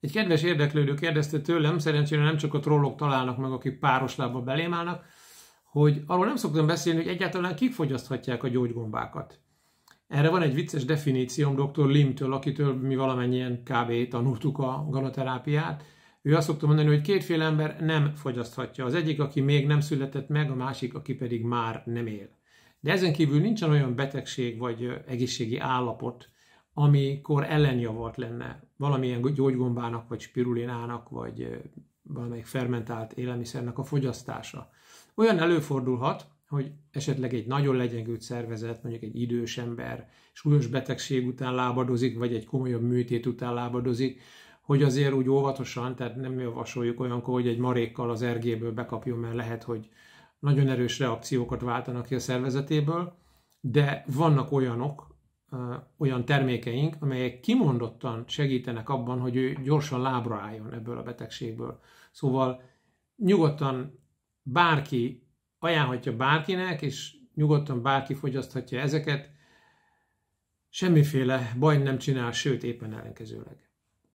Egy kedves érdeklődő kérdezte tőlem, szerencsére nem csak a trollok találnak meg, akik páros lábba belém állnak, hogy arról nem szoktam beszélni, hogy egyáltalán kik fogyaszthatják a gyógygombákat. Erre van egy vicces definícióm dr. Limtől, akitől mi valamennyien kb. tanultuk a ganoterápiát. Ő azt szokta mondani, hogy kétféle ember nem fogyaszthatja. Az egyik, aki még nem született meg, a másik, aki pedig már nem él. De ezen kívül nincsen olyan betegség vagy egészségi állapot, amikor ellenjavalt lenne valamilyen gyógygombának, vagy spirulinának, vagy valamelyik fermentált élelmiszernek a fogyasztása. Olyan előfordulhat, hogy esetleg egy nagyon legyengült szervezet, mondjuk egy idős ember súlyos betegség után lábadozik, vagy egy komolyabb műtét után lábadozik, hogy azért úgy óvatosan, tehát nem javasoljuk olyankor, hogy egy marékkal az ergéből bekapjon, mert lehet, hogy nagyon erős reakciókat váltanak ki a szervezetéből, de vannak olyanok, olyan termékeink, amelyek kimondottan segítenek abban, hogy ő gyorsan lábra álljon ebből a betegségből. Szóval nyugodtan bárki ajánlhatja bárkinek, és nyugodtan bárki fogyaszthatja ezeket, semmiféle baj nem csinál, sőt éppen ellenkezőleg.